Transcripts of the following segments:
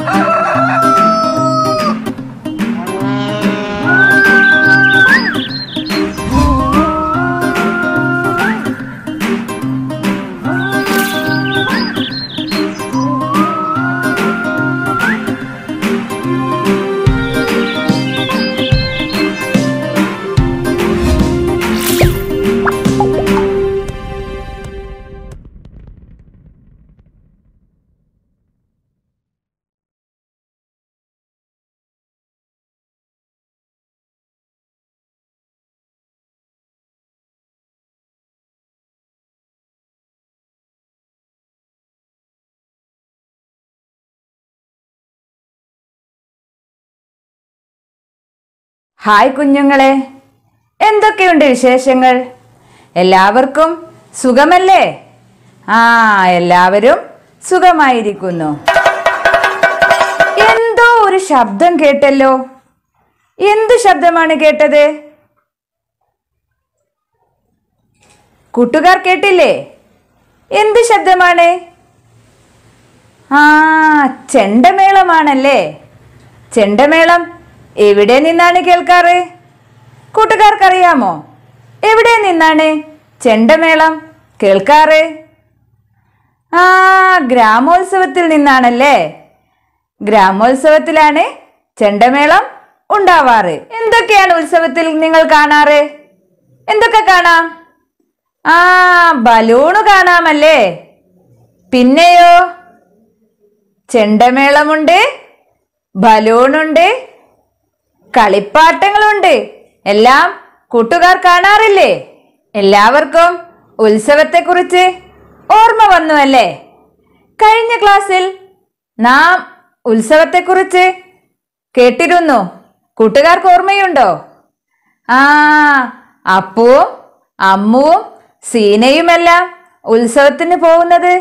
Oh, hi കുഞ്ഞുങ്ങളെ എന്തൊക്കെയുണ്ട് വിശേഷങ്ങൾ എല്ലാവർക്കും സുഖമല്ലേ ആ എല്ലാവരും സുഖമായിരിക്കുന്നു എന്തോ ഒരു ശബ്ദം കേട്ടല്ലോ എന്ത് ശബ്ദമാണ് കേട്ടത് കൂട്ടുകാർ കേട്ടില്ലേ എന്ത് ശബ്ദമാണ് ആ ചെണ്ടമേളമാണല്ലേ ചെണ്ടമേളം എവിടെ നിന്നാണ് കേൾക്കാറ് കൂട്ടുകാർക്കറിയാമോ എവിടെ നിന്നാണ് ചെണ്ടമേളം കേൾക്കാറ് ആ ഗ്രാമോത്സവത്തിൽ നിന്നാണല്ലേ ഗ്രാമോത്സവത്തിലാണ് ചെണ്ടമേളം ഉണ്ടാവാറ് എന്തൊക്കെയാണ് ഉത്സവത്തിൽ നിങ്ങൾ കാണാറ് എന്തൊക്കെ കാണാം ആ ബലൂണ് കാണാമല്ലേ പിന്നെയോ ചെണ്ടമേളമുണ്ട് ബലൂണുണ്ട് കളിപ്പാട്ടങ്ങളുണ്ട് എല്ലാം കൂട്ടുകാർ കാണാറില്ലേ എല്ലാവർക്കും ഉത്സവത്തെക്കുറിച്ച് ഓർമ്മ വന്നു അല്ലേ കഴിഞ്ഞ ക്ലാസ്സിൽ നാം ഉത്സവത്തെക്കുറിച്ച് കേട്ടിരുന്നു കൂട്ടുകാർക്ക് ഓർമ്മയുണ്ടോ ആ അപ്പുവും അമ്മുവും സീനയുമെല്ലാം ഉത്സവത്തിന് പോകുന്നത്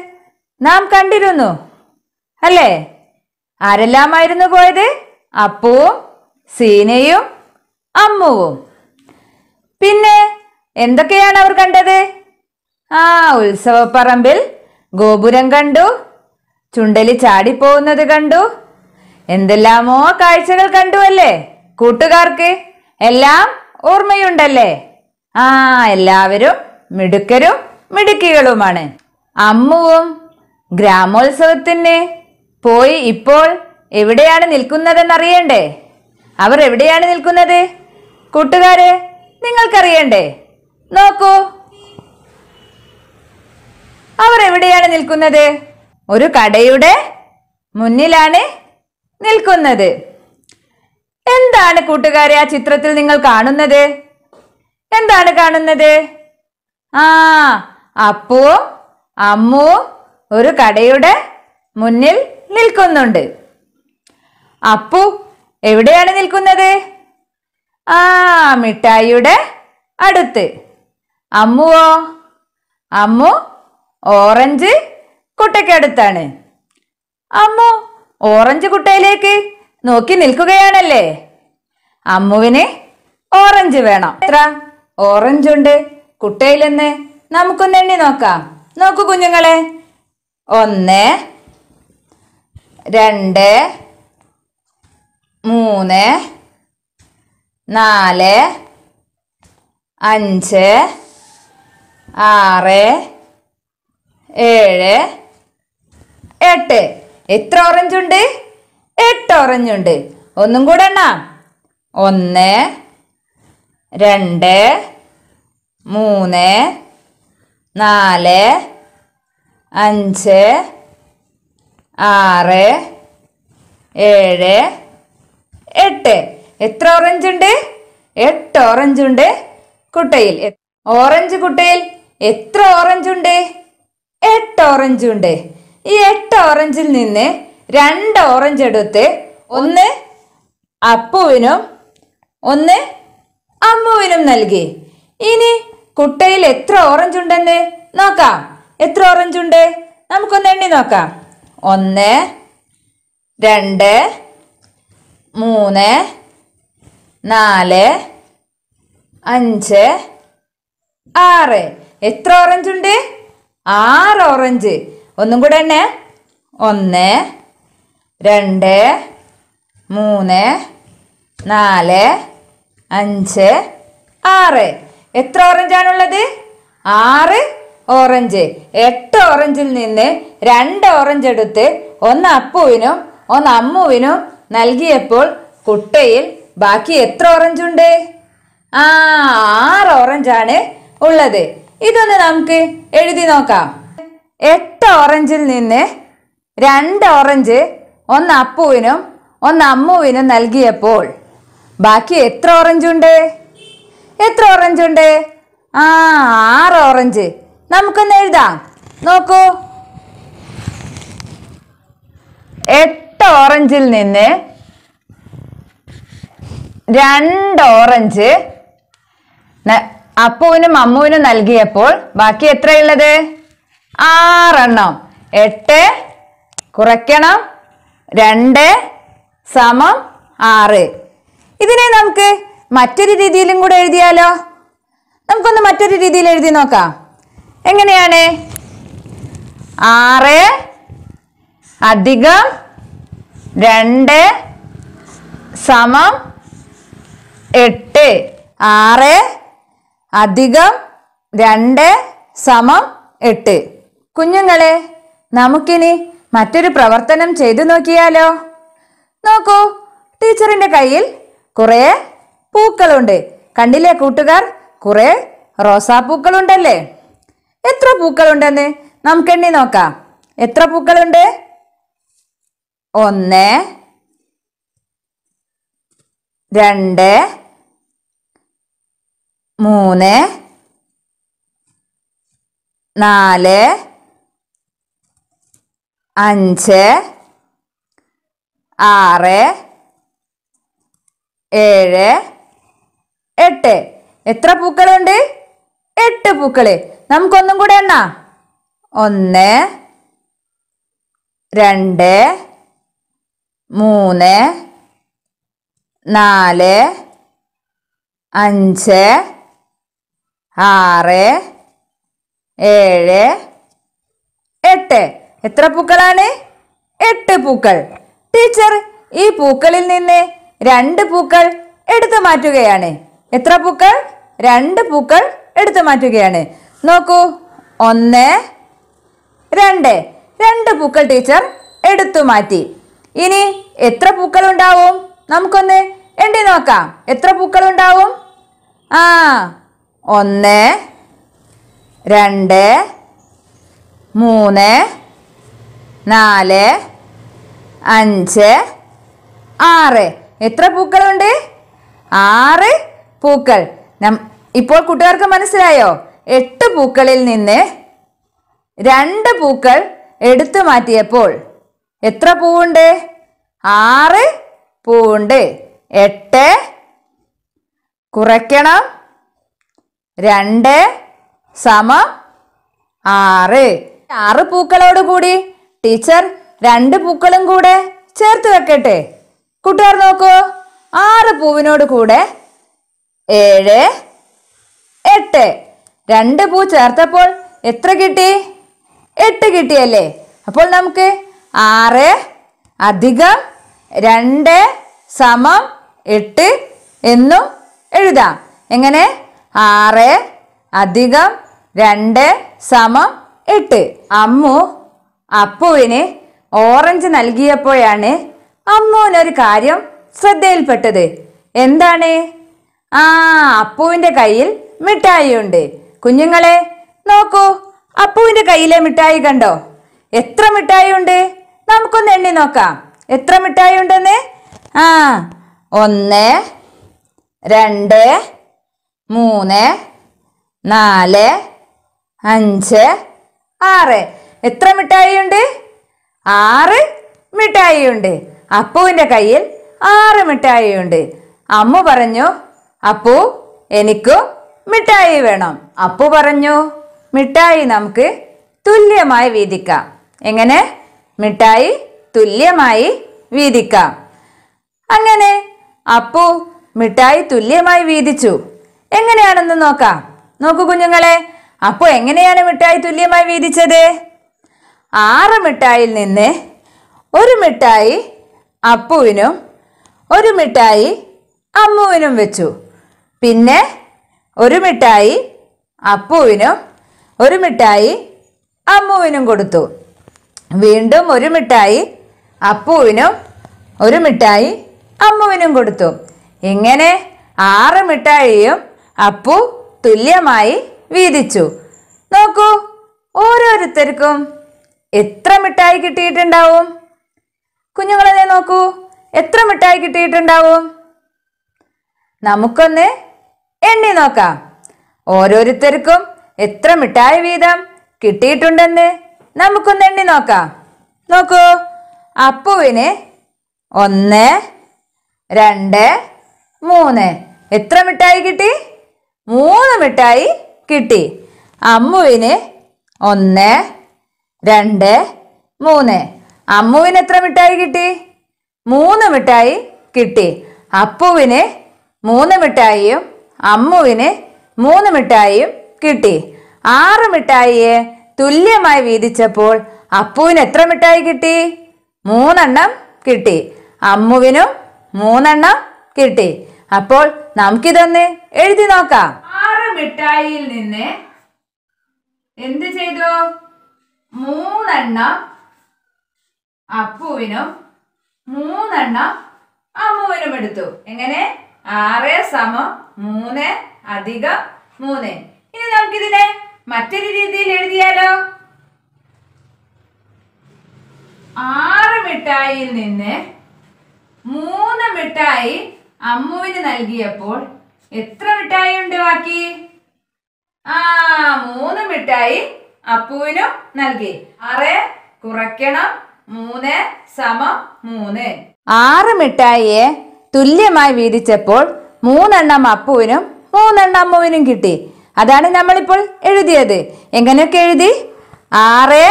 നാം കണ്ടിരുന്നു അല്ലേ ആരെല്ലാമായിരുന്നു പോയത് അപ്പുവും സീനയും അമ്മുവും പിന്നെ എന്തൊക്കെയാണ് അവർ കണ്ടത് ആ ഉത്സവപ്പറമ്പിൽ ഗോപുരം കണ്ടു ചുണ്ടലി ചാടിപ്പോകുന്നത് കണ്ടു എന്തെല്ലാമോ കാഴ്ചകൾ കണ്ടു അല്ലേ കൂട്ടുകാർക്ക് എല്ലാം ഓർമ്മയുണ്ടല്ലേ ആ എല്ലാവരും മിടുക്കരും മിടുക്കികളുമാണ് അമ്മുവും ഗ്രാമോത്സവത്തിന് പോയി ഇപ്പോൾ എവിടെയാണ് നിൽക്കുന്നതെന്നറിയണ്ടേ അവർ എവിടെയാണ് നിൽക്കുന്നത് കൂട്ടുകാരെ നിങ്ങൾക്കറിയണ്ടേ നോക്കൂ അവർ എവിടെയാണ് നിൽക്കുന്നത് ഒരു കടയുടെ മുന്നിലാണ് നിൽക്കുന്നത് എന്താണ് കൂട്ടുകാരെ ആ ചിത്രത്തിൽ നിങ്ങൾ കാണുന്നത് എന്താണ് കാണുന്നത് ആ അപ്പു അമ്മു ഒരു കടയുടെ മുന്നിൽ നിൽക്കുന്നുണ്ട് അപ്പു എവിടെയാണ് നിൽക്കുന്നത് ആ മിഠായിയുടെ അടുത്ത് അമ്മുവോ അമ്മു ഓറഞ്ച് കുട്ടയ്ക്കടുത്താണ് അമ്മു ഓറഞ്ച് കുട്ടയിലേക്ക് നോക്കി നിൽക്കുകയാണല്ലേ അമ്മുവിന് ഓറഞ്ച് വേണം എത്ര ഓറഞ്ച് ഉണ്ട് കുട്ടയിലെന്ന് നമുക്കൊന്ന് എണ്ണി നോക്കാം നോക്കൂ കുഞ്ഞുങ്ങളെ ഒന്ന് രണ്ട് മൂന്ന് നാല് അഞ്ച് ആറ് ഏഴ് എട്ട് എത്ര ഓറഞ്ച് ഉണ്ട് എട്ട് ഓറഞ്ച് ഉണ്ട് ഒന്നും കൂടെ എണ്ണാം ഒന്ന് രണ്ട് മൂന്ന് നാല് അഞ്ച് ആറ് ഏഴ് എട്ട് എത്ര ഓറഞ്ച് ഉണ്ട് എട്ട് ഓറഞ്ച് ഉണ്ട് കുട്ടയിൽ ഓറഞ്ച് കുട്ടയിൽ എത്ര ഓറഞ്ച് ഉണ്ട് എട്ട് ഓറഞ്ച് ഉണ്ട് ഈ എട്ട് ഓറഞ്ചിൽ നിന്ന് രണ്ട് ഓറഞ്ച് എടുത്ത് ഒന്ന് അപ്പുവിനും ഒന്ന് അമ്മുവിനും നൽകി ഇനി കുട്ടയിൽ എത്ര ഓറഞ്ച് ഉണ്ടെന്ന് നോക്കാം എത്ര ഓറഞ്ച് ഉണ്ട് നമുക്കൊന്ന് എണ്ണി നോക്കാം ഒന്ന് രണ്ട് മൂന്ന് നാല് അഞ്ച് ആറ് എത്ര ഓറഞ്ച് ഉണ്ട് ആറ് ഓറഞ്ച് ഒന്നും കൂടെ തന്നെ ഒന്ന് രണ്ട് മൂന്ന് നാല് അഞ്ച് ആറ് എത്ര ഓറഞ്ചാണുള്ളത് ആറ് ഓറഞ്ച് എട്ട് ഓറഞ്ചിൽ നിന്ന് രണ്ട് ഓറഞ്ച് എടുത്ത് ഒന്ന് അപ്പുവിനും ഒന്ന് അമ്മുവിനും നൽകിയപ്പോൾ കുട്ടയിൽ ബാക്കി എത്ര ഓറഞ്ച് ഉണ്ട് ആ ആറ് ആണ് ഉള്ളത് ഇതൊന്ന് നമുക്ക് എഴുതി നോക്കാം എട്ട് ഓറഞ്ചിൽ നിന്ന് രണ്ട് ഓറഞ്ച് ഒന്ന് അപ്പുവിനും ഒന്ന് അമ്മുവിനും നൽകിയപ്പോൾ ബാക്കി എത്ര ഓറഞ്ച് ഉണ്ട് എത്ര ഓറഞ്ച് ഉണ്ട് ആ ആറ് ഓറഞ്ച് നമുക്കൊന്ന് എഴുതാം നോക്കൂ എട്ട് എട്ട് ഓറഞ്ചിൽ നിന്ന് രണ്ട് ഓറഞ്ച് അപ്പുവിനും അമ്മുവിനും നൽകിയപ്പോൾ ബാക്കി എത്രയുള്ളത് ആറെണ്ണം എട്ട് കുറയ്ക്കണം രണ്ട് സമം ആറ് ഇതിനെ നമുക്ക് മറ്റൊരു രീതിയിലും കൂടെ എഴുതിയാലോ നമുക്കൊന്ന് മറ്റൊരു രീതിയിൽ എഴുതി നോക്കാം എങ്ങനെയാണ് ആറ് അധികം രണ്ട് സമം എട്ട് ആറ് അധികം രണ്ട് സമം എട്ട് കുഞ്ഞുങ്ങളെ നമുക്കിനി മറ്റൊരു പ്രവർത്തനം ചെയ്തു നോക്കിയാലോ നോക്കൂ ടീച്ചറിൻ്റെ കയ്യിൽ കുറേ പൂക്കളുണ്ട് കണ്ടില്ലേ കൂട്ടുകാർ കുറേ റോസാപ്പൂക്കളുണ്ടല്ലേ എത്ര പൂക്കളുണ്ടെന്ന് നമുക്കെണ്ണി നോക്കാം എത്ര പൂക്കളുണ്ട് ഒന്ന് രണ്ട് മൂന്ന് നാല് അഞ്ച് ആറ് ഏഴ് എട്ട് എത്ര പൂക്കളുണ്ട് എട്ട് പൂക്കൾ നമുക്കൊന്നും കൂടെ എണ്ണ ഒന്ന് രണ്ട് മൂന്ന് നാല് അഞ്ച് ആറ് ഏഴ് എട്ട് എത്ര പൂക്കളാണ് എട്ട് പൂക്കൾ ടീച്ചർ ഈ പൂക്കളിൽ നിന്ന് രണ്ട് പൂക്കൾ എടുത്തു മാറ്റുകയാണ് എത്ര പൂക്കൾ രണ്ട് പൂക്കൾ എടുത്തു മാറ്റുകയാണ് നോക്കൂ ഒന്ന് രണ്ട് രണ്ട് പൂക്കൾ ടീച്ചർ എടുത്തു മാറ്റി ഇനി എത്ര പൂക്കൾ ഉണ്ടാവും നമുക്കൊന്ന് എണ്ണി നോക്കാം എത്ര പൂക്കൾ ഉണ്ടാവും ആ ഒന്ന് രണ്ട് മൂന്ന് നാല് അഞ്ച് ആറ് എത്ര പൂക്കളുണ്ട് ആറ് പൂക്കൾ നം ഇപ്പോൾ കൂട്ടുകാർക്ക് മനസ്സിലായോ എട്ട് പൂക്കളിൽ നിന്ന് രണ്ട് പൂക്കൾ എടുത്തു മാറ്റിയപ്പോൾ എത്ര പൂവുണ്ട് ആറ് പൂവുണ്ട് എട്ട് കുറയ്ക്കണം രണ്ട് സമം ആറ് ആറ് പൂക്കളോട് കൂടി ടീച്ചർ രണ്ട് പൂക്കളും കൂടെ ചേർത്ത് വെക്കട്ടെ കൂട്ടുകാർ നോക്കൂ ആറ് പൂവിനോട് കൂടെ ഏഴ് എട്ട് രണ്ട് പൂ ചേർത്തപ്പോൾ എത്ര കിട്ടി എട്ട് കിട്ടിയല്ലേ അപ്പോൾ നമുക്ക് ആറ് അധികം രണ്ട് സമം എട്ട് എന്നും എഴുതാം എങ്ങനെ ആറ് അധികം രണ്ട് സമം എട്ട് അമ്മു അപ്പുവിന് ഓറഞ്ച് നൽകിയപ്പോഴാണ് അമ്മുവിനൊരു കാര്യം ശ്രദ്ധയിൽപ്പെട്ടത് എന്താണ് ആ അപ്പുവിൻ്റെ കയ്യിൽ മിഠായി ഉണ്ട് കുഞ്ഞുങ്ങളെ നോക്കൂ അപ്പുവിൻ്റെ കയ്യിലെ മിഠായി കണ്ടോ എത്ര മിഠായി ഉണ്ട് നമുക്കൊന്ന് എണ്ണി നോക്കാം എത്ര മിഠായി ഉണ്ടെന്ന് ആ ഒന്ന് രണ്ട് മൂന്ന് നാല് അഞ്ച് ആറ് എത്ര മിഠായി ഉണ്ട് ആറ് മിഠായി ഉണ്ട് അപ്പുവിൻ്റെ കയ്യിൽ ആറ് മിഠായി ഉണ്ട് അമ്മ പറഞ്ഞു അപ്പു എനിക്കും മിഠായി വേണം അപ്പു പറഞ്ഞു മിഠായി നമുക്ക് തുല്യമായി വീതിക്കാം എങ്ങനെ മിഠായി തുല്യമായി വീതിക്കാം അങ്ങനെ അപ്പു മിഠായി തുല്യമായി വീതിച്ചു എങ്ങനെയാണെന്ന് നോക്കാം നോക്കൂ കുഞ്ഞുങ്ങളെ അപ്പു എങ്ങനെയാണ് മിഠായി തുല്യമായി വീതിച്ചത് ആറ് മിഠായിൽ നിന്ന് ഒരു മിഠായി അപ്പുവിനും ഒരു മിഠായി അമ്മുവിനും വെച്ചു പിന്നെ ഒരു മിഠായി അപ്പുവിനും ഒരു മിഠായി അമ്മുവിനും കൊടുത്തു വീണ്ടും ഒരു മിഠായി അപ്പുവിനും ഒരു മിഠായി അമ്മുവിനും കൊടുത്തു ഇങ്ങനെ ആറ് മിഠായിയും അപ്പു തുല്യമായി വീതിച്ചു നോക്കൂ ഓരോരുത്തർക്കും എത്ര മിഠായി കിട്ടിയിട്ടുണ്ടാവും കുഞ്ഞുങ്ങളെ നോക്കൂ എത്ര മിഠായി കിട്ടിയിട്ടുണ്ടാവും നമുക്കൊന്ന് എണ്ണി നോക്കാം ഓരോരുത്തർക്കും എത്ര മിഠായി വീതം കിട്ടിയിട്ടുണ്ടെന്ന് നമുക്കൊന്ന് എണ്ണി നോക്കാം നോക്കൂ അപ്പുവിന് ഒന്ന് രണ്ട് മൂന്ന് എത്ര മിഠായി കിട്ടി മൂന്ന് മിഠായി കിട്ടി അമ്മുവിന് ഒന്ന് രണ്ട് മൂന്ന് അമ്മുവിന് എത്ര മിഠായി കിട്ടി മൂന്ന് മിഠായി കിട്ടി അപ്പുവിന് മൂന്ന് മിഠായിയും അമ്മുവിന് മൂന്ന് മിഠായിയും കിട്ടി ആറ് മിഠായിയെ തുല്യമായി വീതിച്ചപ്പോൾ അപ്പുവിന് എത്ര മിഠായി കിട്ടി മൂന്നെണ്ണം കിട്ടി അമ്മുവിനും മൂന്നെണ്ണം കിട്ടി അപ്പോൾ നമുക്കിതൊന്ന് എഴുതി നോക്കാം ആറ് മിഠായിയിൽ നിന്ന് എന്ത് ചെയ്തു മൂന്നെണ്ണം അപ്പുവിനും മൂന്നെണ്ണം അമ്മുവിനും എടുത്തു എങ്ങനെ ആറ് സമം മൂന്ന് അധികം മൂന്ന് ഇനി നമുക്കിതിനെ മറ്റൊരു രീതിയിൽ എഴുതിയാലോ ആറ് മിഠായിൽ നിന്ന് മൂന്ന് മിഠായി അമ്മുവിന് നൽകിയപ്പോൾ എത്ര മിഠായി ഉണ്ട് ബാക്കി ആ മൂന്ന് മിഠായി അപ്പുവിനും നൽകി ആറ് കുറയ്ക്കണം മൂന്ന് സമം മൂന്ന് ആറ് മിഠായിയെ തുല്യമായി വീതിച്ചപ്പോൾ മൂന്നെണ്ണം അപ്പുവിനും മൂന്നെണ്ണം അമ്മുവിനും കിട്ടി അതാണ് നമ്മളിപ്പോൾ എഴുതിയത് എങ്ങനെയൊക്കെ എഴുതി ആറ്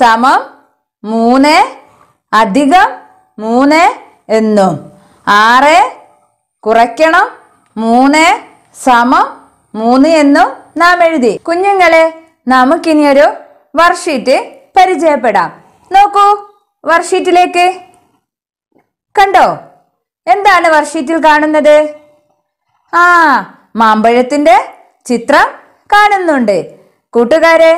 സമം മൂന്ന് അധികം മൂന്ന് എന്നും ആറ് കുറയ്ക്കണം മൂന്ന് സമം മൂന്ന് എന്നും നാം എഴുതി കുഞ്ഞുങ്ങളെ നമുക്കിനി ഒരു വർഷീറ്റ് പരിചയപ്പെടാം നോക്കൂ വർഷീറ്റിലേക്ക് കണ്ടോ എന്താണ് വർഷീറ്റിൽ കാണുന്നത് ആ മാമ്പഴത്തിൻ്റെ ചിത്രം കാണുന്നുണ്ട് കൂട്ടുകാരെ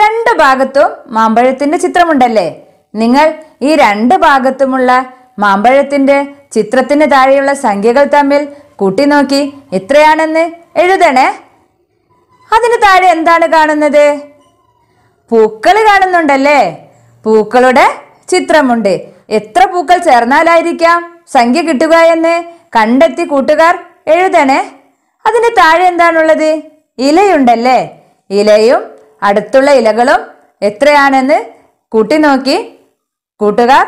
രണ്ട് ഭാഗത്തും മാമ്പഴത്തിന്റെ ചിത്രമുണ്ടല്ലേ നിങ്ങൾ ഈ രണ്ട് ഭാഗത്തുമുള്ള മാമ്പഴത്തിന്റെ ചിത്രത്തിന് താഴെയുള്ള സംഖ്യകൾ തമ്മിൽ കൂട്ടി നോക്കി എത്രയാണെന്ന് എഴുതണേ അതിന് താഴെ എന്താണ് കാണുന്നത് പൂക്കൾ കാണുന്നുണ്ടല്ലേ പൂക്കളുടെ ചിത്രമുണ്ട് എത്ര പൂക്കൾ ചേർന്നാലായിരിക്കാം സംഖ്യ കിട്ടുക എന്ന് കണ്ടെത്തി കൂട്ടുകാർ എഴുതണേ അതിന് താഴെ എന്താണുള്ളത് ഇലയുണ്ടല്ലേ ഇലയും അടുത്തുള്ള ഇലകളും എത്രയാണെന്ന് കൂട്ടി നോക്കി കൂട്ടുകാർ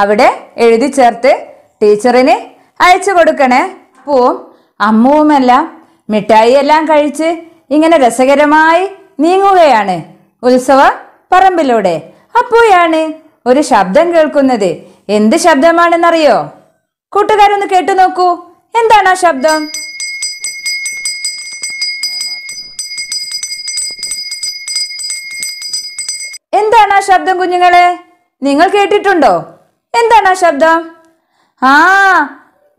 അവിടെ എഴുതി ചേർത്ത് ടീച്ചറിന് അയച്ചു കൊടുക്കണേ പൂവും അമ്മുവുമെല്ലാം മിഠായിയെല്ലാം എല്ലാം കഴിച്ച് ഇങ്ങനെ രസകരമായി നീങ്ങുകയാണ് ഉത്സവ പറമ്പിലൂടെ അപ്പോഴാണ് ഒരു ശബ്ദം കേൾക്കുന്നത് എന്ത് ശബ്ദമാണെന്നറിയോ കൂട്ടുകാരൊന്ന് കേട്ടു നോക്കൂ എന്താണ് ആ ശബ്ദം എന്താണ് ആ ശബ്ദം കുഞ്ഞുങ്ങളെ നിങ്ങൾ കേട്ടിട്ടുണ്ടോ എന്താണ് ആ ശബ്ദം ആ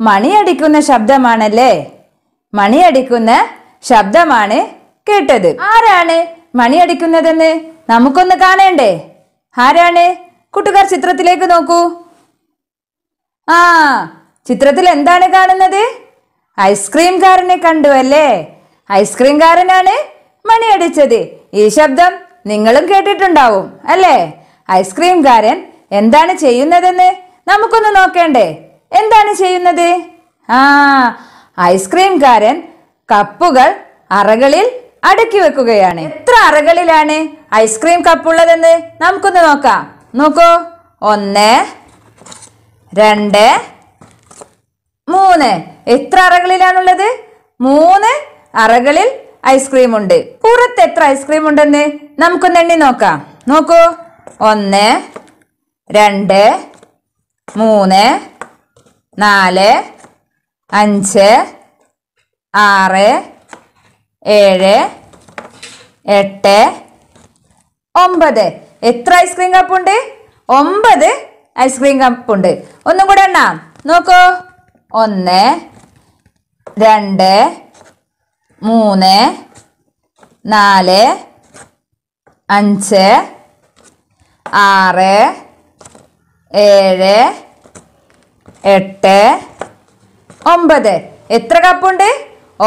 മണിയടിക്കുന്ന ശബ്ദമാണല്ലേ മണിയടിക്കുന്ന ശബ്ദമാണ് കേട്ടത് ആരാണ് മണിയടിക്കുന്നതെന്ന് നമുക്കൊന്ന് കാണേണ്ടേ ആരാണ് കൂട്ടുകാർ ചിത്രത്തിലേക്ക് നോക്കൂ ആ ചിത്രത്തിൽ എന്താണ് കാണുന്നത് ഐസ്ക്രീംകാരനെ കണ്ടു അല്ലേ ഐസ്ക്രീംകാരനാണ് മണിയടിച്ചത് ഈ ശബ്ദം നിങ്ങളും കേട്ടിട്ടുണ്ടാവും അല്ലേ ഐസ്ക്രീംകാരൻ എന്താണ് ചെയ്യുന്നതെന്ന് നമുക്കൊന്ന് നോക്കേണ്ടേ എന്താണ് ചെയ്യുന്നത് ആ ഐസ്ക്രീംകാരൻ കപ്പുകൾ അറകളിൽ അടുക്കി വെക്കുകയാണ് എത്ര അറകളിലാണ് ഐസ്ക്രീം കപ്പുള്ളതെന്ന് നമുക്കൊന്ന് നോക്കാം നോക്കൂ ഒന്ന് രണ്ട് മൂന്ന് എത്ര അറകളിലാണുള്ളത് മൂന്ന് അറകളിൽ ഐസ്ക്രീം ഉണ്ട് പുറത്ത് എത്ര ഐസ്ക്രീം ഉണ്ടെന്ന് നമുക്കൊന്ന് എണ്ണി നോക്കാം നോക്കൂ ഒന്ന് രണ്ട് മൂന്ന് നാല് അഞ്ച് ആറ് ഏഴ് എട്ട് ഒമ്പത് എത്ര ഐസ്ക്രീം കപ്പുണ്ട് ഒമ്പത് ഐസ്ക്രീം കപ്പുണ്ട് ഒന്നും കൂടെ എണ്ണാം നോക്കൂ ഒന്ന് രണ്ട് മൂന്ന് നാല് അഞ്ച് ആറ് ഏഴ് എട്ട് ഒമ്പത് എത്ര കപ്പുണ്ട്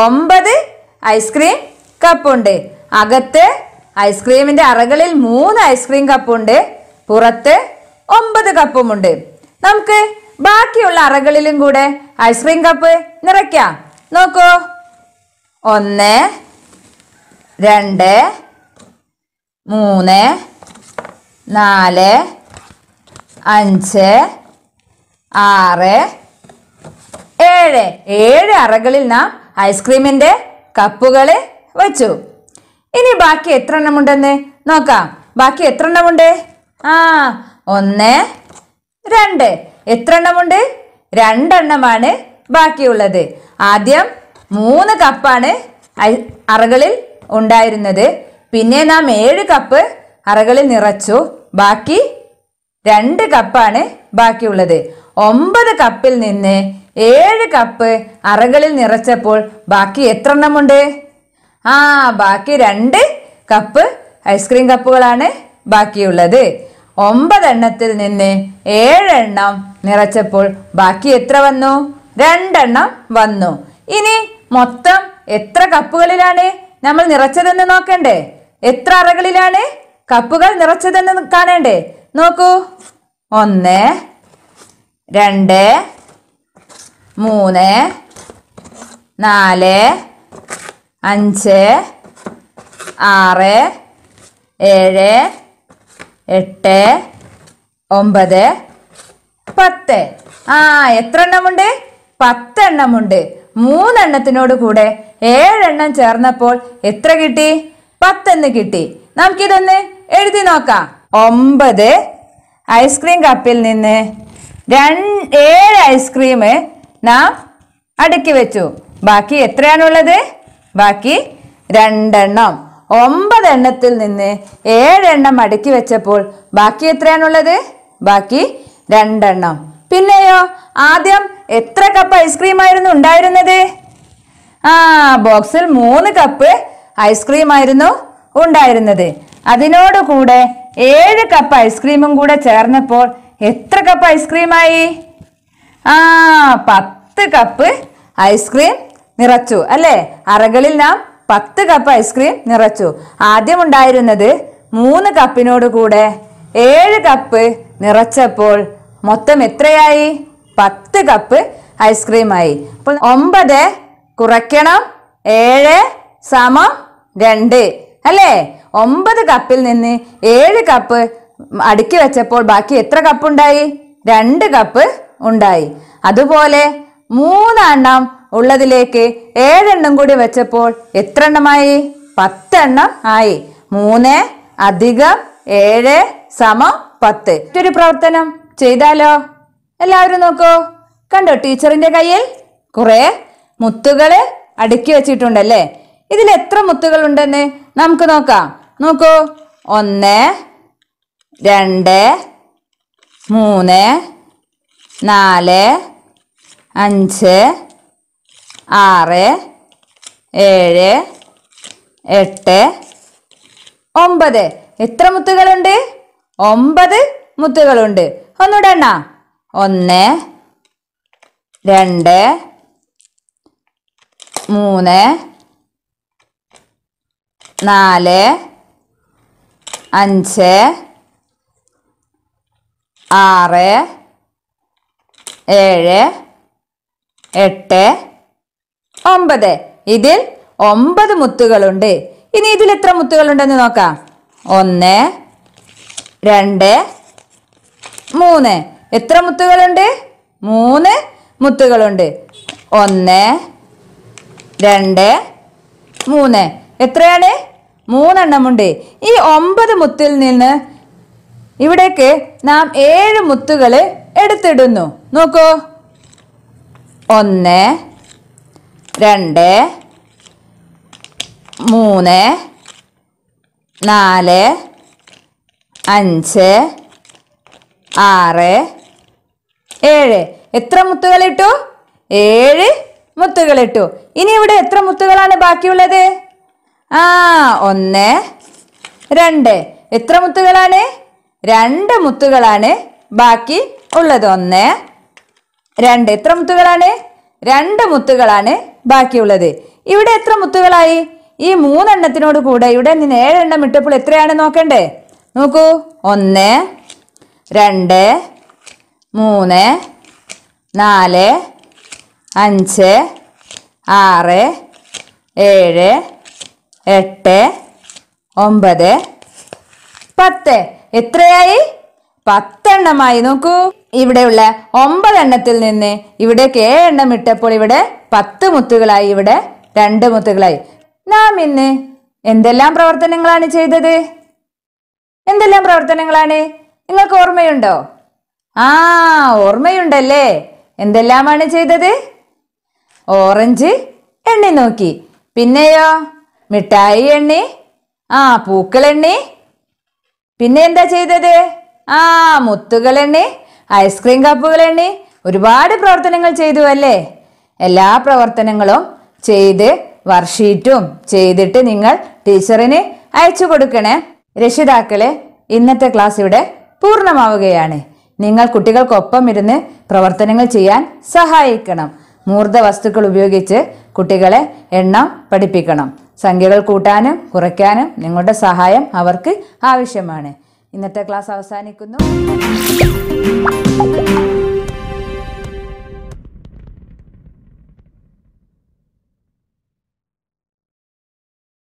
ഒമ്പത് ഐസ്ക്രീം കപ്പുണ്ട് അകത്ത് ഐസ്ക്രീമിൻ്റെ അറകളിൽ മൂന്ന് ഐസ്ക്രീം കപ്പുണ്ട് പുറത്ത് ഒമ്പത് കപ്പുമുണ്ട് നമുക്ക് ബാക്കിയുള്ള അറകളിലും കൂടെ ഐസ്ക്രീം കപ്പ് നിറയ്ക്കാം നോക്കൂ ഒന്ന് രണ്ട് മൂന്ന് നാല് അഞ്ച് ആറ് ഏഴ് ഏഴ് അറകളിൽ നാം ഐസ്ക്രീമിൻ്റെ കപ്പുകൾ വച്ചു ഇനി ബാക്കി എത്ര ഉണ്ടെന്ന് നോക്കാം ബാക്കി എത്ര എണ്ണമുണ്ട് ആ ഒന്ന് രണ്ട് എത്ര എണ്ണമുണ്ട് രണ്ടെണ്ണമാണ് ബാക്കിയുള്ളത് ആദ്യം മൂന്ന് കപ്പാണ് അറകളിൽ ഉണ്ടായിരുന്നത് പിന്നെ നാം ഏഴ് കപ്പ് അറകളിൽ നിറച്ചു ബാക്കി രണ്ട് കപ്പാണ് ബാക്കിയുള്ളത് ഒമ്പത് കപ്പിൽ നിന്ന് ഏഴ് കപ്പ് അറകളിൽ നിറച്ചപ്പോൾ ബാക്കി എത്ര എണ്ണമുണ്ട് ആ ബാക്കി രണ്ട് കപ്പ് ഐസ്ക്രീം കപ്പുകളാണ് ബാക്കിയുള്ളത് ഒമ്പതെണ്ണത്തിൽ നിന്ന് ഏഴെണ്ണം നിറച്ചപ്പോൾ ബാക്കി എത്ര വന്നു രണ്ടെണ്ണം വന്നു ഇനി മൊത്തം എത്ര കപ്പുകളിലാണ് നമ്മൾ നിറച്ചതെന്ന് നോക്കണ്ടേ എത്ര അറകളിലാണ് കപ്പുകൾ നിറച്ചതെന്ന് കാണണ്ടേ നോക്കൂ ഒന്ന് രണ്ട് മൂന്ന് നാല് അഞ്ച് ആറ് ഏഴ് എട്ട് ഒമ്പത് പത്ത് ആ എത്ര എണ്ണമുണ്ട് പത്തെണ്ണമുണ്ട് മൂന്നെണ്ണത്തിനോട് കൂടെ ഏഴെണ്ണം ചേർന്നപ്പോൾ എത്ര കിട്ടി പത്തെന്ന് കിട്ടി നമുക്കിതൊന്ന് എഴുതി നോക്കാം ഒമ്പത് ഐസ്ക്രീം കപ്പിൽ നിന്ന് രണ്ട് ഏഴ് ഐസ്ക്രീം നാം അടുക്കി വെച്ചു ബാക്കി എത്രയാണുള്ളത് ബാക്കി രണ്ടെണ്ണം ഒമ്പതെണ്ണത്തിൽ നിന്ന് ഏഴെണ്ണം അടുക്കി വെച്ചപ്പോൾ ബാക്കി എത്രയാണുള്ളത് ബാക്കി രണ്ടെണ്ണം പിന്നെയോ ആദ്യം എത്ര കപ്പ് ഐസ്ക്രീം ആയിരുന്നു ഉണ്ടായിരുന്നത് ആ ബോക്സിൽ മൂന്ന് കപ്പ് ഐസ്ക്രീം ആയിരുന്നു ഉണ്ടായിരുന്നത് അതിനോടുകൂടെ ഏഴ് കപ്പ് ഐസ്ക്രീമും കൂടെ ചേർന്നപ്പോൾ എത്ര കപ്പ് ഐസ്ക്രീമായി ആ പത്ത് കപ്പ് ഐസ്ക്രീം നിറച്ചു അല്ലേ അറകളിൽ നാം പത്ത് കപ്പ് ഐസ്ക്രീം നിറച്ചു ആദ്യം ഉണ്ടായിരുന്നത് മൂന്ന് കപ്പിനോട് കൂടെ ഏഴ് കപ്പ് നിറച്ചപ്പോൾ മൊത്തം എത്രയായി പത്ത് കപ്പ് ഐസ്ക്രീമായി അപ്പോൾ ഒമ്പത് കുറയ്ക്കണം ഏഴ് സമം രണ്ട് അല്ലേ ഒമ്പത് കപ്പിൽ നിന്ന് ഏഴ് കപ്പ് അടുക്കി വെച്ചപ്പോൾ ബാക്കി എത്ര കപ്പ് ഉണ്ടായി രണ്ട് കപ്പ് ഉണ്ടായി അതുപോലെ മൂന്നെണ്ണം ഉള്ളതിലേക്ക് ഏഴെണ്ണം കൂടി വെച്ചപ്പോൾ എത്ര എണ്ണമായി പത്തെണ്ണം ആയി മൂന്ന് അധികം ഏഴ് സമം പത്ത് മറ്റൊരു പ്രവർത്തനം ചെയ്താലോ എല്ലാവരും നോക്കൂ കണ്ടോ ടീച്ചറിന്റെ കയ്യിൽ കുറെ മുത്തുകള് അടുക്കി വെച്ചിട്ടുണ്ടല്ലേ ഇതിൽ എത്ര മുത്തുകൾ ഉണ്ടെന്ന് നമുക്ക് നോക്കാം നോക്കൂ ഒന്ന് രണ്ട് മൂന്ന് നാല് അഞ്ച് ആറ് ഏഴ് എട്ട് ഒമ്പത് എത്ര മുത്തുകളുണ്ട് ഒമ്പത് മുത്തുകളുണ്ട് ഒന്നുകൂടെ എണ്ണ ഒന്ന് രണ്ട് മൂന്ന് നാല് അഞ്ച് ആറ് ഏഴ് എട്ട് ഒമ്പത് ഇതിൽ ഒമ്പത് മുത്തുകളുണ്ട് ഇനി ഇതിൽ എത്ര മുത്തുകളുണ്ടെന്ന് നോക്കാം ഒന്ന് രണ്ട് മൂന്ന് എത്ര മുത്തുകളുണ്ട് മൂന്ന് മുത്തുകളുണ്ട് ഒന്ന് രണ്ട് മൂന്ന് എത്രയാണ് മൂന്നെണ്ണമുണ്ട് ഈ ഒമ്പത് മുത്തിൽ നിന്ന് ഇവിടേക്ക് നാം ഏഴ് മുത്തുകൾ എടുത്തിടുന്നു നോക്കൂ ഒന്ന് രണ്ട് മൂന്ന് നാല് അഞ്ച് ആറ് ഏഴ് എത്ര മുത്തുകൾ ഇട്ടു ഏഴ് മുത്തുകൾ ഇട്ടു ഇനി ഇവിടെ എത്ര മുത്തുകളാണ് ബാക്കിയുള്ളത് ആ ഒന്ന് രണ്ട് എത്ര മുത്തുകളാണ് രണ്ട് മുത്തുകളാണ് ബാക്കി ഉള്ളത് ഒന്ന് രണ്ട് എത്ര മുത്തുകളാണ് രണ്ട് മുത്തുകളാണ് ബാക്കിയുള്ളത് ഇവിടെ എത്ര മുത്തുകളായി ഈ മൂന്നെണ്ണത്തിനോട് കൂടെ ഇവിടെ നിന്ന് ഏഴെണ്ണം ഇട്ടപ്പോൾ എത്രയാണ് നോക്കണ്ടേ നോക്കൂ ഒന്ന് രണ്ട് മൂന്ന് നാല് അഞ്ച് ആറ് ഏഴ് എട്ട് ഒമ്പത് പത്ത് എത്രയായി പത്തെണ്ണമായി നോക്കൂ ഇവിടെയുള്ള ഒമ്പതെണ്ണത്തിൽ നിന്ന് ഇവിടേക്ക് ഏഴെണ്ണം ഇട്ടപ്പോൾ ഇവിടെ പത്ത് മുത്തുകളായി ഇവിടെ രണ്ട് മുത്തുകളായി നാം ഇന്ന് എന്തെല്ലാം പ്രവർത്തനങ്ങളാണ് ചെയ്തത് എന്തെല്ലാം പ്രവർത്തനങ്ങളാണ് നിങ്ങൾക്ക് ഓർമ്മയുണ്ടോ ആ ഓർമ്മയുണ്ടല്ലേ എന്തെല്ലാമാണ് ചെയ്തത് ഓറഞ്ച് എണ്ണി നോക്കി പിന്നെയോ മിഠായി എണ്ണി ആ പൂക്കൾ എണ്ണി പിന്നെ എന്താ ചെയ്തത് ആ മുത്തുകൾ എണ്ണി ഐസ്ക്രീം കപ്പുകൾ എണ്ണി ഒരുപാട് പ്രവർത്തനങ്ങൾ ചെയ്തു അല്ലേ എല്ലാ പ്രവർത്തനങ്ങളും ചെയ്ത് വർഷീറ്റും ചെയ്തിട്ട് നിങ്ങൾ ടീച്ചറിന് അയച്ചു കൊടുക്കണേ രക്ഷിതാക്കളെ ഇന്നത്തെ ക്ലാസ് ഇവിടെ പൂർണ്ണമാവുകയാണ് നിങ്ങൾ കുട്ടികൾക്കൊപ്പം ഇരുന്ന് പ്രവർത്തനങ്ങൾ ചെയ്യാൻ സഹായിക്കണം മൂർദ്ധ വസ്തുക്കൾ ഉപയോഗിച്ച് കുട്ടികളെ എണ്ണം പഠിപ്പിക്കണം സംഖ്യകൾ കൂട്ടാനും കുറയ്ക്കാനും നിങ്ങളുടെ സഹായം അവർക്ക് ആവശ്യമാണ് ഇന്നത്തെ ക്ലാസ് അവസാനിക്കുന്നു